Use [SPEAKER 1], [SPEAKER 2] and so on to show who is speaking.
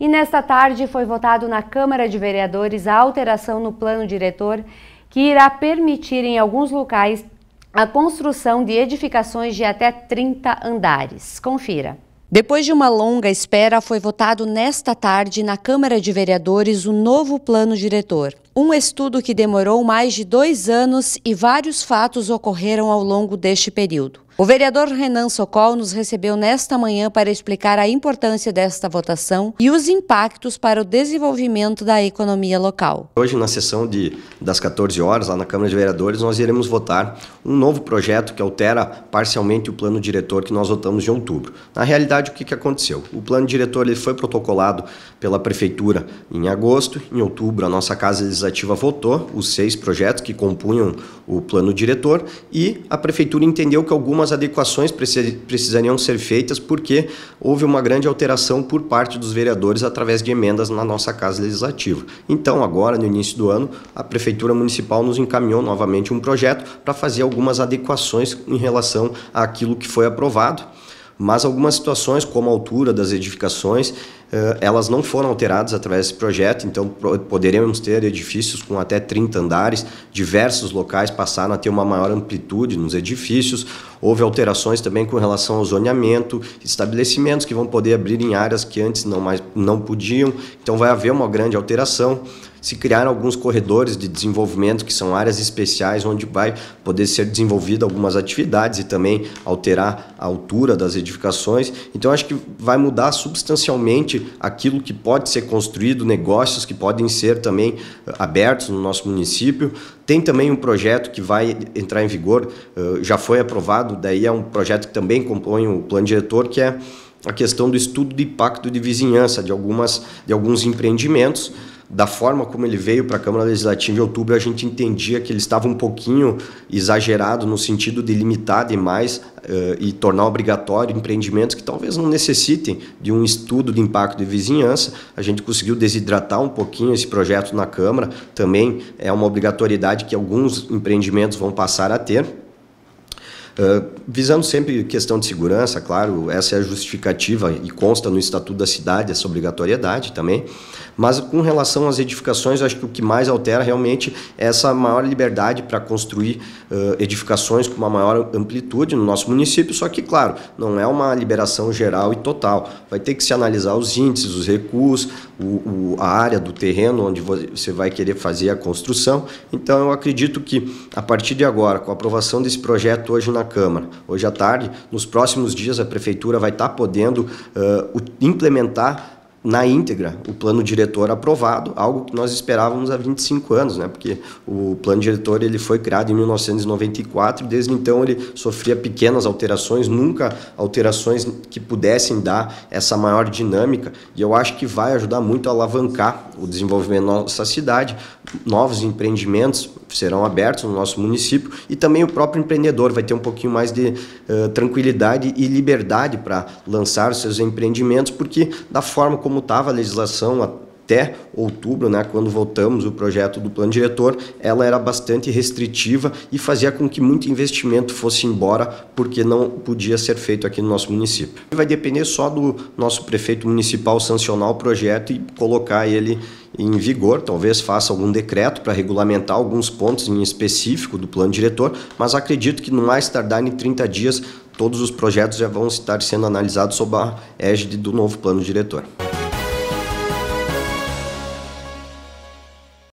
[SPEAKER 1] E nesta tarde foi votado na Câmara de Vereadores a alteração no plano diretor que irá permitir em alguns locais a construção de edificações de até 30 andares. Confira. Depois de uma longa espera, foi votado nesta tarde na Câmara de Vereadores o novo plano diretor. Um estudo que demorou mais de dois anos e vários fatos ocorreram ao longo deste período. O vereador Renan Socol nos recebeu nesta manhã para explicar a importância desta votação e os impactos para o desenvolvimento da economia local.
[SPEAKER 2] Hoje, na sessão de, das 14 horas, lá na Câmara de Vereadores, nós iremos votar um novo projeto que altera parcialmente o plano diretor que nós votamos em outubro. Na realidade, o que, que aconteceu? O plano diretor ele foi protocolado pela Prefeitura em agosto, em outubro a nossa Casa Legislativa votou os seis projetos que compunham o plano diretor e a Prefeitura entendeu que algumas algumas adequações precisariam ser feitas porque houve uma grande alteração por parte dos vereadores através de emendas na nossa Casa Legislativa. Então, agora, no início do ano, a Prefeitura Municipal nos encaminhou novamente um projeto para fazer algumas adequações em relação àquilo que foi aprovado mas algumas situações, como a altura das edificações, eh, elas não foram alteradas através desse projeto, então poderemos ter edifícios com até 30 andares, diversos locais passaram a ter uma maior amplitude nos edifícios, Houve alterações também com relação ao zoneamento, estabelecimentos que vão poder abrir em áreas que antes não, mais, não podiam, então vai haver uma grande alteração. Se criaram alguns corredores de desenvolvimento, que são áreas especiais onde vai poder ser desenvolvida algumas atividades e também alterar a altura das edificações. Então, acho que vai mudar substancialmente aquilo que pode ser construído, negócios que podem ser também eh, abertos no nosso município. Tem também um projeto que vai entrar em vigor, eh, já foi aprovado lado, daí é um projeto que também compõe o plano diretor, que é a questão do estudo de impacto de vizinhança de, algumas, de alguns empreendimentos. Da forma como ele veio para a Câmara Legislativa em outubro, a gente entendia que ele estava um pouquinho exagerado no sentido de limitar demais uh, e tornar obrigatório empreendimentos que talvez não necessitem de um estudo de impacto de vizinhança. A gente conseguiu desidratar um pouquinho esse projeto na Câmara, também é uma obrigatoriedade que alguns empreendimentos vão passar a ter. Ah, visando sempre questão de segurança, claro, essa é a justificativa e consta no Estatuto da Cidade, essa obrigatoriedade também. Mas com relação às edificações, acho que o que mais altera realmente é essa maior liberdade para construir uh, edificações com uma maior amplitude no nosso município. Só que, claro, não é uma liberação geral e total. Vai ter que se analisar os índices, os recursos, o, o, a área do terreno onde você vai querer fazer a construção. Então, eu acredito que a partir de agora, com a aprovação desse projeto hoje na Câmara hoje à tarde. Nos próximos dias, a Prefeitura vai estar tá podendo uh, implementar na íntegra o plano diretor aprovado, algo que nós esperávamos há 25 anos, né? porque o plano diretor ele foi criado em 1994, desde então ele sofria pequenas alterações, nunca alterações que pudessem dar essa maior dinâmica, e eu acho que vai ajudar muito a alavancar o desenvolvimento da nossa cidade, novos empreendimentos serão abertos no nosso município e também o próprio empreendedor vai ter um pouquinho mais de uh, tranquilidade e liberdade para lançar seus empreendimentos, porque da forma como como estava a legislação até outubro, né, quando voltamos o projeto do plano diretor, ela era bastante restritiva e fazia com que muito investimento fosse embora porque não podia ser feito aqui no nosso município. Vai depender só do nosso prefeito municipal sancionar o projeto e colocar ele em vigor, talvez faça algum decreto para regulamentar alguns pontos em específico do plano diretor, mas acredito que no mais tardar em 30 dias todos os projetos já vão estar sendo analisados sob a égide do novo plano diretor.